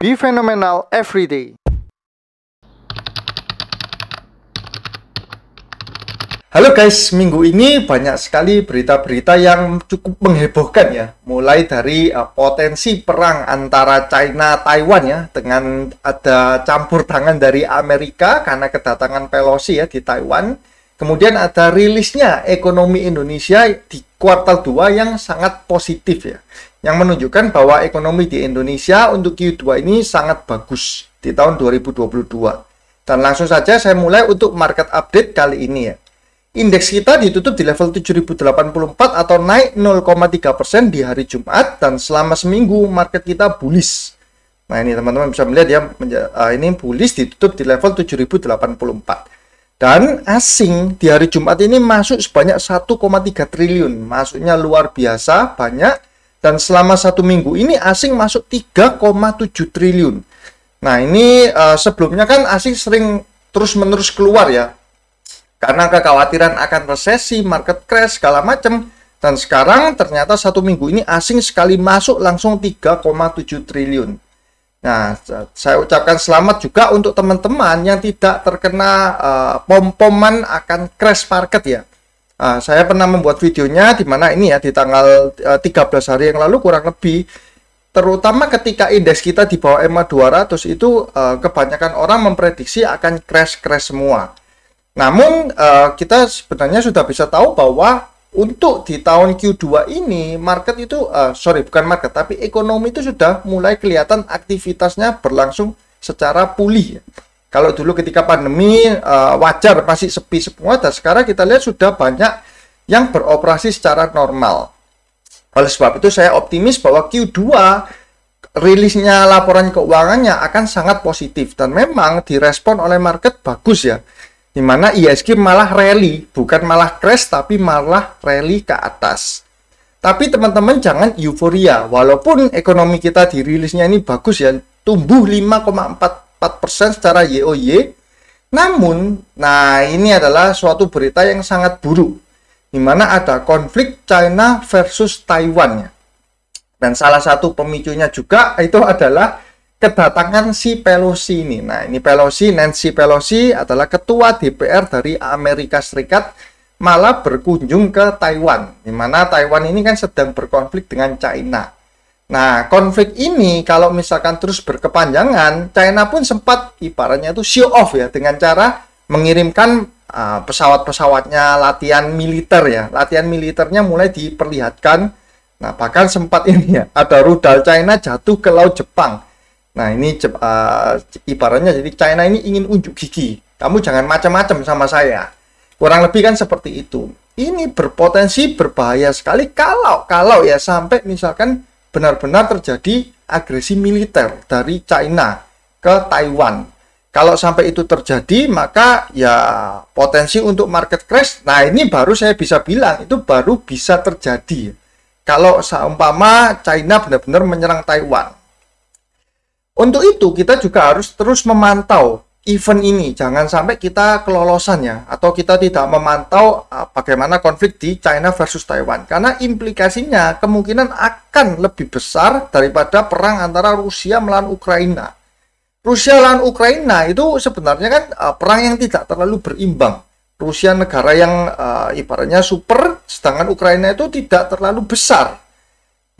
Be phenomenal every day. Halo guys, minggu ini banyak sekali berita-berita yang cukup menghebohkan ya. Mulai dari uh, potensi perang antara China Taiwan ya dengan ada campur tangan dari Amerika karena kedatangan Pelosi ya di Taiwan. Kemudian ada rilisnya ekonomi Indonesia di kuartal 2 yang sangat positif ya yang menunjukkan bahwa ekonomi di Indonesia untuk Q2 ini sangat bagus di tahun 2022. Dan langsung saja saya mulai untuk market update kali ini ya. Indeks kita ditutup di level 7084 atau naik 0,3% di hari Jumat dan selama seminggu market kita bullish. Nah ini teman-teman bisa melihat ya eh, ini bullish ditutup di level 7084. Dan asing di hari Jumat ini masuk sebanyak 1,3 triliun. Masuknya luar biasa banyak dan selama satu minggu ini asing masuk 3,7 triliun. Nah ini uh, sebelumnya kan asing sering terus-menerus keluar ya, karena kekhawatiran akan resesi, market crash, segala macam. Dan sekarang ternyata satu minggu ini asing sekali masuk langsung 3,7 triliun. Nah, saya ucapkan selamat juga untuk teman-teman yang tidak terkena uh, pom-poman akan crash market ya. Nah, saya pernah membuat videonya di mana ini ya di tanggal 13 eh, hari yang lalu kurang lebih terutama ketika indeks kita di bawah EMA 200 itu eh, kebanyakan orang memprediksi akan crash-crash semua. Namun eh, kita sebenarnya sudah bisa tahu bahwa untuk di tahun Q2 ini market itu sorry bukan market tapi ekonomi itu sudah mulai kelihatan aktivitasnya berlangsung secara pulih kalau dulu ketika pandemi uh, wajar masih sepi semua dan sekarang kita lihat sudah banyak yang beroperasi secara normal. Oleh sebab itu saya optimis bahwa Q2 rilisnya laporan keuangannya akan sangat positif dan memang direspon oleh market bagus ya. Di mana ISG e malah rally, bukan malah crash tapi malah rally ke atas. Tapi teman-teman jangan euforia, walaupun ekonomi kita dirilisnya ini bagus ya, tumbuh 5,4 4% secara YOY. Namun, nah ini adalah suatu berita yang sangat buruk di mana ada konflik China versus Taiwan Dan salah satu pemicunya juga itu adalah kedatangan si Pelosi ini. Nah, ini Pelosi, Nancy Pelosi adalah ketua DPR dari Amerika Serikat malah berkunjung ke Taiwan. Di mana Taiwan ini kan sedang berkonflik dengan China. Nah, konflik ini kalau misalkan terus berkepanjangan, China pun sempat ibaratnya itu show off ya dengan cara mengirimkan uh, pesawat-pesawatnya latihan militer ya. Latihan militernya mulai diperlihatkan. Nah, bahkan sempat ini ya, ada rudal China jatuh ke laut Jepang. Nah, ini uh, ibaratnya jadi China ini ingin unjuk gigi. Kamu jangan macam-macam sama saya. Kurang lebih kan seperti itu. Ini berpotensi berbahaya sekali kalau kalau ya sampai misalkan benar-benar terjadi agresi militer dari China ke Taiwan. Kalau sampai itu terjadi, maka ya potensi untuk market crash. Nah, ini baru saya bisa bilang itu baru bisa terjadi. Kalau seumpama China benar-benar menyerang Taiwan. Untuk itu, kita juga harus terus memantau event ini jangan sampai kita kelolosan ya atau kita tidak memantau ah, bagaimana konflik di China versus Taiwan karena implikasinya kemungkinan akan lebih besar daripada perang antara Rusia melawan Ukraina. Rusia lawan Ukraina itu sebenarnya kan ah, perang yang tidak terlalu berimbang. Rusia negara yang uh, ibaratnya super sedangkan Ukraina itu tidak terlalu besar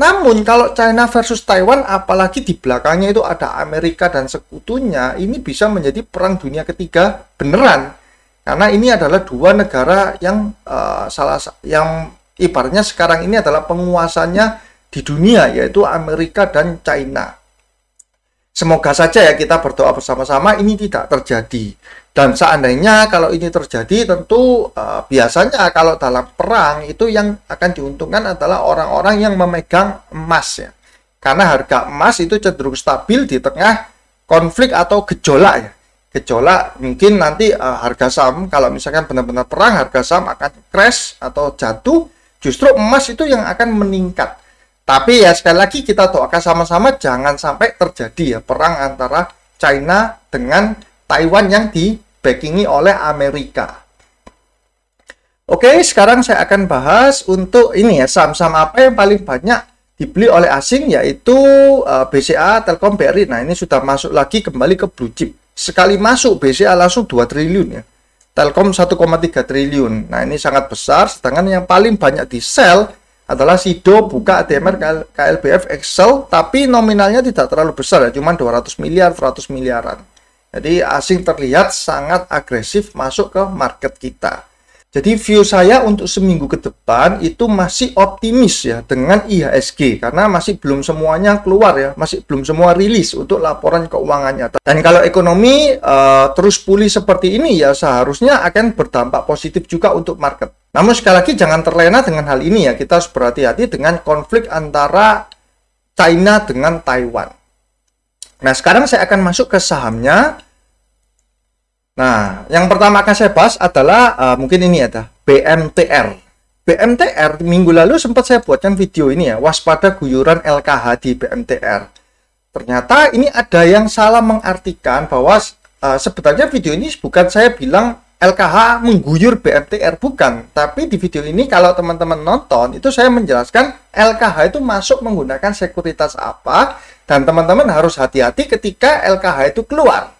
namun kalau China versus Taiwan apalagi di belakangnya itu ada Amerika dan sekutunya ini bisa menjadi perang dunia ketiga beneran. Karena ini adalah dua negara yang uh, salah yang ibaratnya sekarang ini adalah penguasanya di dunia yaitu Amerika dan China. Semoga saja ya kita berdoa bersama-sama ini tidak terjadi. Dan seandainya kalau ini terjadi, tentu uh, biasanya kalau dalam perang itu yang akan diuntungkan adalah orang-orang yang memegang emas ya. Karena harga emas itu cenderung stabil di tengah konflik atau gejolak ya. Gejolak mungkin nanti uh, harga saham kalau misalkan benar-benar perang harga saham akan crash atau jatuh, justru emas itu yang akan meningkat. Tapi ya sekali lagi kita doakan sama-sama jangan sampai terjadi ya perang antara China dengan Taiwan yang dibackingi oleh Amerika. Oke, sekarang saya akan bahas untuk ini ya, saham-saham apa yang paling banyak dibeli oleh asing yaitu eh, BCA, Telkom, BRI. Nah, ini sudah masuk lagi kembali ke blue chip. Sekali masuk BCA langsung 2 triliun ya. Telkom 1,3 triliun. Nah, ini sangat besar sedangkan yang paling banyak di-sell adalah Sido, Buka, ATMR, KLBF, Excel, tapi nominalnya tidak terlalu besar ya, cuma 200 miliar, 100 miliaran. Jadi asing terlihat sangat agresif masuk ke market kita. Jadi view saya untuk seminggu ke depan itu masih optimis ya dengan IHSG karena masih belum semuanya keluar ya, masih belum semua rilis untuk laporan keuangannya. Dan kalau ekonomi uh, terus pulih seperti ini ya seharusnya akan berdampak positif juga untuk market. Namun sekali lagi jangan terlena dengan hal ini ya, kita harus berhati-hati dengan konflik antara China dengan Taiwan. Nah, sekarang saya akan masuk ke sahamnya. Nah, yang pertama akan saya bahas adalah uh, mungkin ini ada ya, BMTR. BMTR minggu lalu sempat saya buatkan video ini ya, waspada guyuran LKH di BMTR. Ternyata ini ada yang salah mengartikan bahwa uh, sebenarnya video ini bukan saya bilang LKH mengguyur BMTR bukan, tapi di video ini kalau teman-teman nonton itu saya menjelaskan LKH itu masuk menggunakan sekuritas apa dan teman-teman harus hati-hati ketika LKH itu keluar.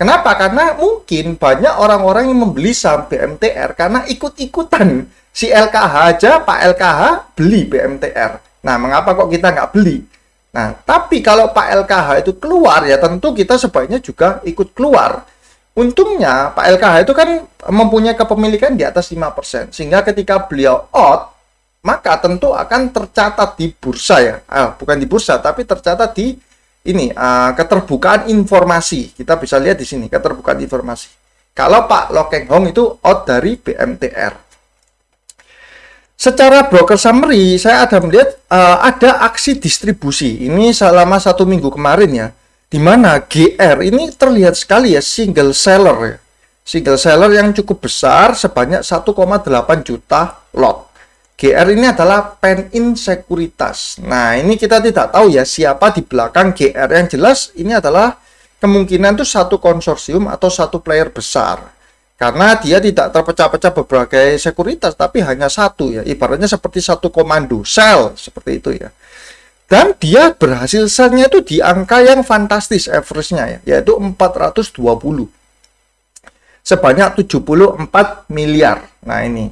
Kenapa? Karena mungkin banyak orang-orang yang membeli saham BMTR karena ikut-ikutan si LKH aja Pak LKH beli BMTR. Nah, mengapa kok kita nggak beli? Nah, tapi kalau Pak LKH itu keluar ya tentu kita sebaiknya juga ikut keluar Untungnya Pak LKH itu kan mempunyai kepemilikan di atas 5%. Sehingga ketika beliau out, maka tentu akan tercatat di bursa ya. Ah, bukan di bursa, tapi tercatat di ini uh, keterbukaan informasi. Kita bisa lihat di sini keterbukaan informasi. Kalau Pak Lokeng Hong itu out dari BMTR. Secara broker summary, saya ada melihat uh, ada aksi distribusi. Ini selama satu minggu kemarin ya di mana GR ini terlihat sekali ya single seller ya. Single seller yang cukup besar sebanyak 1,8 juta lot. GR ini adalah pen in sekuritas. Nah, ini kita tidak tahu ya siapa di belakang GR. Yang jelas ini adalah kemungkinan itu satu konsorsium atau satu player besar. Karena dia tidak terpecah-pecah berbagai sekuritas, tapi hanya satu ya. Ibaratnya seperti satu komando, sel, seperti itu ya dan dia berhasil sellnya itu di angka yang fantastis average-nya ya, yaitu 420 sebanyak 74 miliar. Nah ini.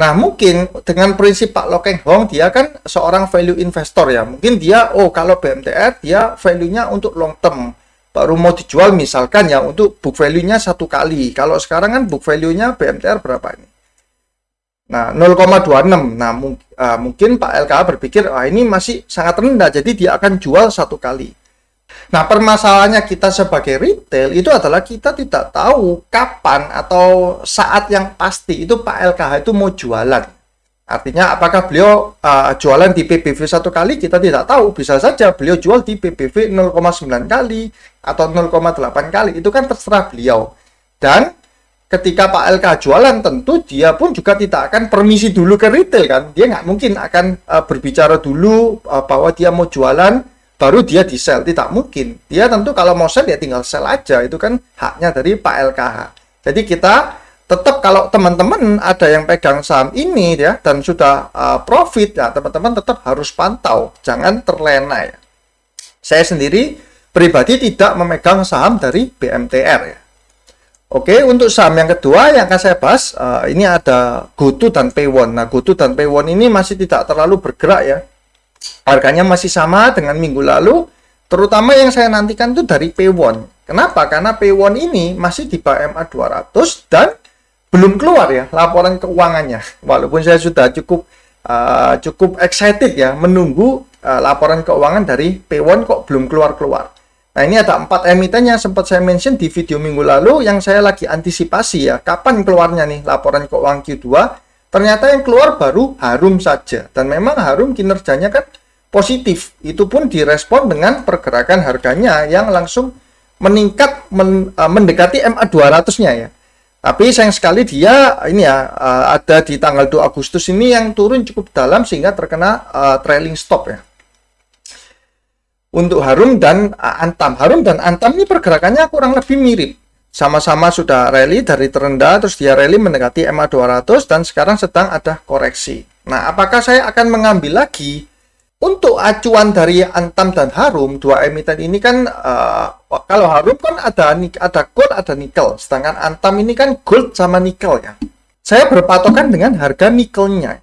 Nah mungkin dengan prinsip Pak Lokeng Hong dia kan seorang value investor ya. Mungkin dia oh kalau BMTR dia value-nya untuk long term baru mau dijual misalkan ya untuk book value-nya satu kali. Kalau sekarang kan book value-nya BMTR berapa ini? Nah, 0,26. Nah, mung uh, mungkin Pak LKA berpikir, ah ini masih sangat rendah, jadi dia akan jual satu kali. Nah, permasalahannya kita sebagai retail itu adalah kita tidak tahu kapan atau saat yang pasti itu Pak LKH itu mau jualan. Artinya apakah beliau uh, jualan di PPV satu kali kita tidak tahu. Bisa saja beliau jual di PPV 0,9 kali atau 0,8 kali. Itu kan terserah beliau. Dan ketika Pak LK jualan tentu dia pun juga tidak akan permisi dulu ke retail kan dia nggak mungkin akan uh, berbicara dulu uh, bahwa dia mau jualan baru dia di sell tidak mungkin dia tentu kalau mau sell ya tinggal sell aja itu kan haknya dari Pak LKH jadi kita tetap kalau teman-teman ada yang pegang saham ini ya dan sudah uh, profit ya teman-teman tetap harus pantau jangan terlena ya saya sendiri pribadi tidak memegang saham dari BMTR ya Oke, untuk saham yang kedua yang akan saya bahas, uh, ini ada GoTo dan Paywon. Nah, GoTo dan Paywon ini masih tidak terlalu bergerak ya. Harganya masih sama dengan minggu lalu, terutama yang saya nantikan itu dari Paywon. Kenapa? Karena Paywon ini masih di bawah MA 200 dan belum keluar ya laporan keuangannya. Walaupun saya sudah cukup uh, cukup excited ya menunggu uh, laporan keuangan dari Paywon kok belum keluar-keluar. Nah ini ada empat emiten yang sempat saya mention di video minggu lalu yang saya lagi antisipasi ya. Kapan keluarnya nih laporan keuangan Q2? Ternyata yang keluar baru Harum saja. Dan memang Harum kinerjanya kan positif. Itu pun direspon dengan pergerakan harganya yang langsung meningkat men, uh, mendekati MA 200-nya ya. Tapi sayang sekali dia ini ya uh, ada di tanggal 2 Agustus ini yang turun cukup dalam sehingga terkena uh, trailing stop ya untuk Harum dan Antam. Harum dan Antam ini pergerakannya kurang lebih mirip. Sama-sama sudah rally dari terendah, terus dia rally mendekati MA 200 dan sekarang sedang ada koreksi. Nah, apakah saya akan mengambil lagi untuk acuan dari Antam dan Harum? Dua emiten ini kan uh, kalau Harum kan ada ada gold, ada nikel, sedangkan Antam ini kan gold sama nikel ya. Saya berpatokan dengan harga nikelnya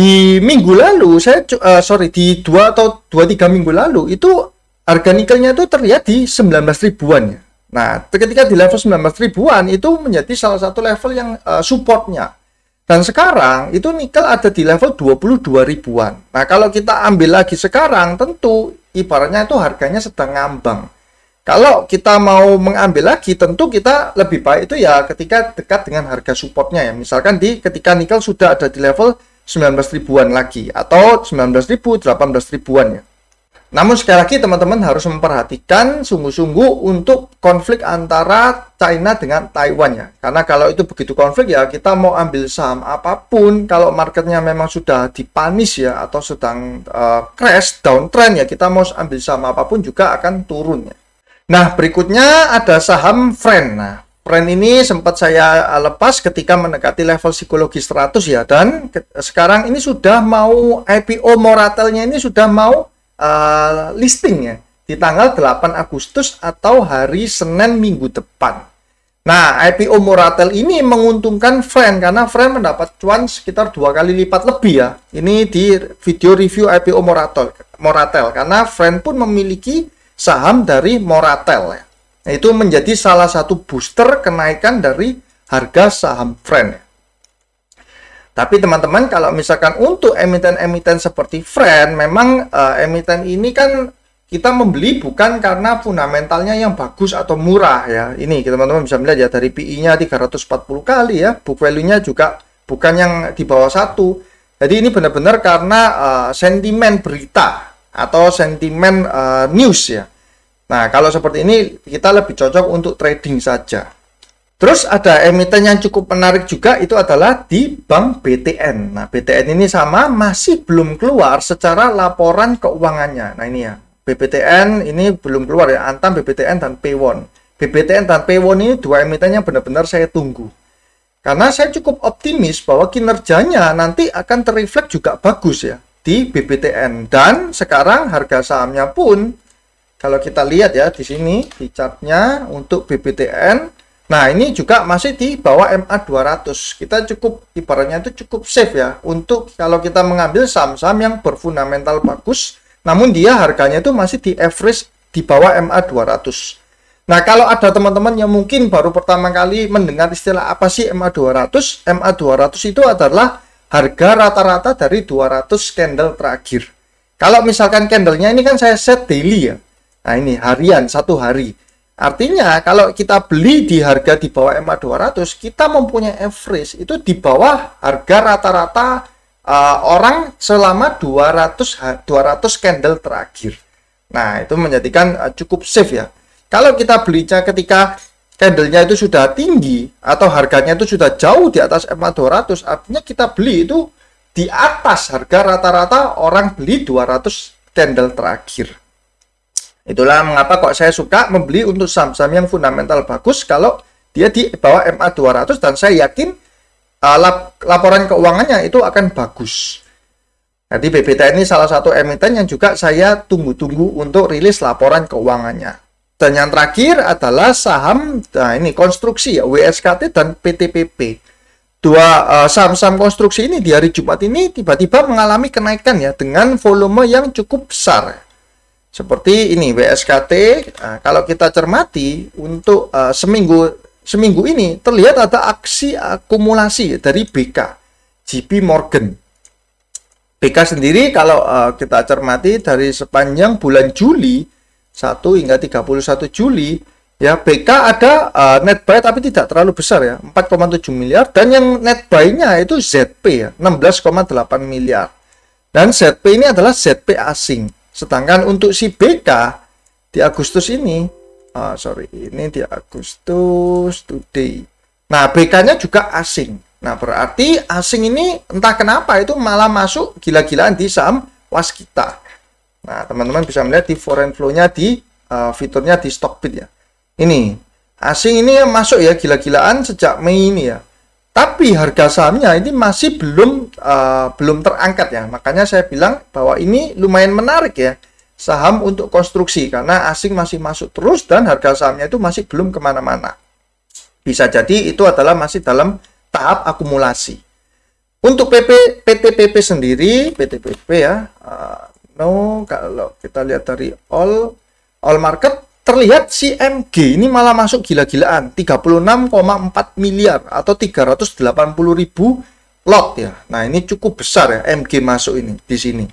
di minggu lalu saya uh, sorry di dua atau dua tiga minggu lalu itu harga nikelnya itu terlihat di 19 ribuan ya. Nah ketika di level 19 ribuan itu menjadi salah satu level yang uh, supportnya dan sekarang itu nikel ada di level 22 ribuan. Nah kalau kita ambil lagi sekarang tentu ibaratnya itu harganya sedang ngambang. Kalau kita mau mengambil lagi tentu kita lebih baik itu ya ketika dekat dengan harga supportnya ya. Misalkan di ketika nikel sudah ada di level 19 ribuan lagi atau 19 ribu, 18 ribuan ya. Namun sekali lagi teman-teman harus memperhatikan sungguh-sungguh untuk konflik antara China dengan Taiwan ya. Karena kalau itu begitu konflik ya kita mau ambil saham apapun kalau marketnya memang sudah dipanis ya atau sedang uh, crash downtrend ya kita mau ambil saham apapun juga akan turun ya. Nah berikutnya ada saham Friend. Nah Trend ini sempat saya lepas ketika mendekati level psikologi 100 ya dan sekarang ini sudah mau IPO moratelnya ini sudah mau uh, listing ya di tanggal 8 Agustus atau hari Senin minggu depan. Nah, IPO Moratel ini menguntungkan Friend karena Friend mendapat cuan sekitar dua kali lipat lebih ya. Ini di video review IPO Moratel, Moratel karena Friend pun memiliki saham dari Moratel ya. Nah, itu menjadi salah satu booster kenaikan dari harga saham Friend. Tapi teman-teman kalau misalkan untuk emiten-emiten seperti Friend, memang uh, emiten ini kan kita membeli bukan karena fundamentalnya yang bagus atau murah ya. Ini teman-teman bisa melihat ya dari PI-nya 340 kali ya, book value-nya juga bukan yang di bawah satu. Jadi ini benar-benar karena uh, sentimen berita atau sentimen uh, news ya. Nah, kalau seperti ini kita lebih cocok untuk trading saja. Terus ada emiten yang cukup menarik juga itu adalah di Bank BTN. Nah, BTN ini sama masih belum keluar secara laporan keuangannya. Nah, ini ya. BBTN ini belum keluar ya, Antam, BBTN dan Paywon. BBTN dan Paywon ini dua emiten yang benar-benar saya tunggu. Karena saya cukup optimis bahwa kinerjanya nanti akan terreflek juga bagus ya di BBTN dan sekarang harga sahamnya pun kalau kita lihat ya di sini di chartnya untuk BBTN, nah ini juga masih di bawah MA 200. Kita cukup ibaratnya itu cukup safe ya untuk kalau kita mengambil saham-saham yang berfundamental bagus, namun dia harganya itu masih di average di bawah MA 200. Nah, kalau ada teman-teman yang mungkin baru pertama kali mendengar istilah apa sih MA 200? MA 200 itu adalah harga rata-rata dari 200 candle terakhir. Kalau misalkan candlenya ini kan saya set daily ya. Nah ini harian satu hari. Artinya kalau kita beli di harga di bawah MA 200, kita mempunyai average itu di bawah harga rata-rata uh, orang selama 200 200 candle terakhir. Nah, itu menjadikan uh, cukup safe ya. Kalau kita belinya ketika candlenya itu sudah tinggi atau harganya itu sudah jauh di atas MA 200, artinya kita beli itu di atas harga rata-rata orang beli 200 candle terakhir. Itulah mengapa kok saya suka membeli untuk saham-saham yang fundamental bagus kalau dia di bawah MA 200 dan saya yakin uh, lap, laporan keuangannya itu akan bagus. Jadi BBTN ini salah satu emiten yang juga saya tunggu-tunggu untuk rilis laporan keuangannya. Dan yang terakhir adalah saham, nah ini konstruksi ya, WSKT dan PTPP. Dua uh, saham-saham uh, konstruksi ini di hari Jumat ini tiba-tiba mengalami kenaikan ya dengan volume yang cukup besar. Seperti ini WSKT, nah, kalau kita cermati untuk uh, seminggu seminggu ini terlihat ada aksi akumulasi dari BK, JP Morgan. BK sendiri kalau uh, kita cermati dari sepanjang bulan Juli 1 hingga 31 Juli ya BK ada uh, net buy tapi tidak terlalu besar ya 4,7 miliar dan yang net buy-nya itu ZP ya 16,8 miliar dan ZP ini adalah ZP asing Sedangkan untuk si BK di Agustus ini, oh, sorry, ini di Agustus today. Nah, BK-nya juga asing. Nah, berarti asing ini entah kenapa itu malah masuk gila-gilaan di saham waskita. Nah, teman-teman bisa melihat di foreign flow-nya di uh, fiturnya di Stockbit ya. Ini asing ini masuk ya gila-gilaan sejak Mei ini ya tapi harga sahamnya ini masih belum uh, belum terangkat ya makanya saya bilang bahwa ini lumayan menarik ya saham untuk konstruksi karena asing masih masuk terus dan harga sahamnya itu masih belum kemana-mana bisa jadi itu adalah masih dalam tahap akumulasi untuk PP PT sendiri PT ya uh, no kalau kita lihat dari all all market terlihat si ini malah masuk gila-gilaan 36,4 miliar atau 380 ribu lot ya. Nah ini cukup besar ya MG masuk ini di sini.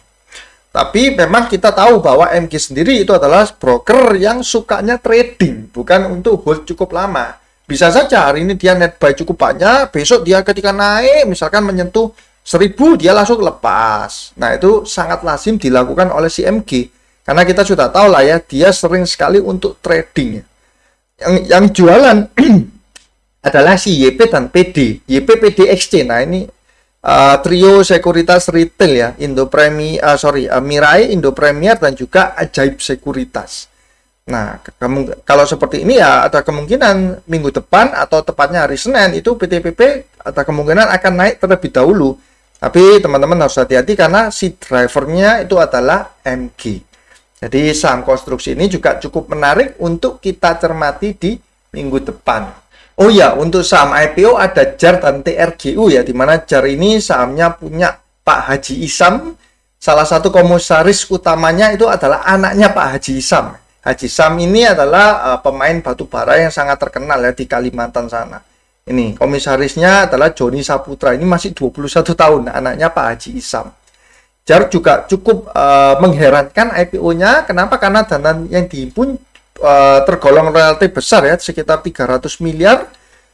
Tapi memang kita tahu bahwa MG sendiri itu adalah broker yang sukanya trading, bukan untuk hold cukup lama. Bisa saja hari ini dia net buy cukup banyak, besok dia ketika naik misalkan menyentuh 1000 dia langsung lepas. Nah itu sangat lazim dilakukan oleh si karena kita sudah tahu lah ya, dia sering sekali untuk trading. Yang, yang jualan adalah si YP dan PD. YP, PD, XC. Nah ini uh, trio sekuritas retail ya. Indo Premi, uh, sorry, uh, Mirai, Indo Premier, dan juga Ajaib Sekuritas. Nah, kalau seperti ini ya ada kemungkinan minggu depan atau tepatnya hari Senin itu PTPP ada kemungkinan akan naik terlebih dahulu. Tapi teman-teman harus hati-hati karena si drivernya itu adalah MG. Jadi saham konstruksi ini juga cukup menarik untuk kita cermati di minggu depan. Oh ya, untuk saham IPO ada JAR dan TRGU ya, di mana JAR ini sahamnya punya Pak Haji Isam. Salah satu komisaris utamanya itu adalah anaknya Pak Haji Isam. Haji Isam ini adalah eh, pemain batu bara yang sangat terkenal ya di Kalimantan sana. Ini komisarisnya adalah Joni Saputra. Ini masih 21 tahun anaknya Pak Haji Isam. JAR juga cukup uh, mengherankan IPO-nya. Kenapa? Karena dana yang dihimpun uh, tergolong relatif besar ya, sekitar 300 miliar.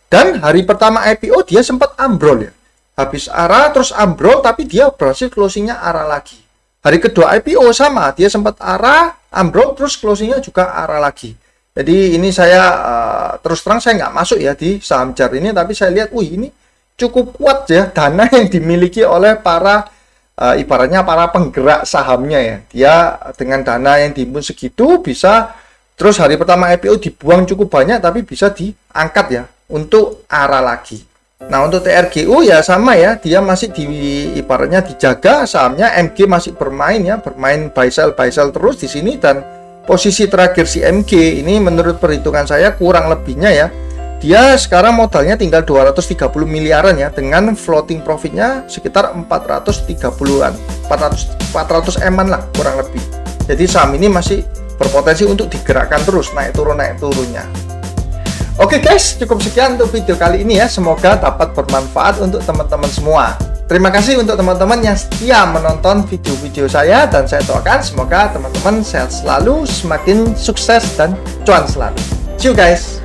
Dan hari pertama IPO dia sempat ambrol ya. Habis arah terus ambrol tapi dia berhasil closingnya arah lagi. Hari kedua IPO sama, dia sempat arah, ambrol terus closingnya juga arah lagi. Jadi ini saya uh, terus terang saya nggak masuk ya di saham JAR ini, tapi saya lihat, wih ini cukup kuat ya dana yang dimiliki oleh para uh, ibaratnya para penggerak sahamnya ya. Dia dengan dana yang dimun segitu bisa terus hari pertama IPO dibuang cukup banyak tapi bisa diangkat ya untuk arah lagi. Nah untuk TRGU ya sama ya, dia masih di ibaratnya dijaga sahamnya, MG masih bermain ya, bermain buy sell buy sell terus di sini dan posisi terakhir si MG ini menurut perhitungan saya kurang lebihnya ya dia sekarang modalnya tinggal 230 miliaran ya dengan floating profitnya sekitar 430-an. 400 400 eman lah kurang lebih. Jadi saham ini masih berpotensi untuk digerakkan terus naik turun naik turunnya. Oke guys, cukup sekian untuk video kali ini ya. Semoga dapat bermanfaat untuk teman-teman semua. Terima kasih untuk teman-teman yang setia menonton video-video saya dan saya doakan semoga teman-teman sehat selalu, semakin sukses dan cuan selalu. See you guys.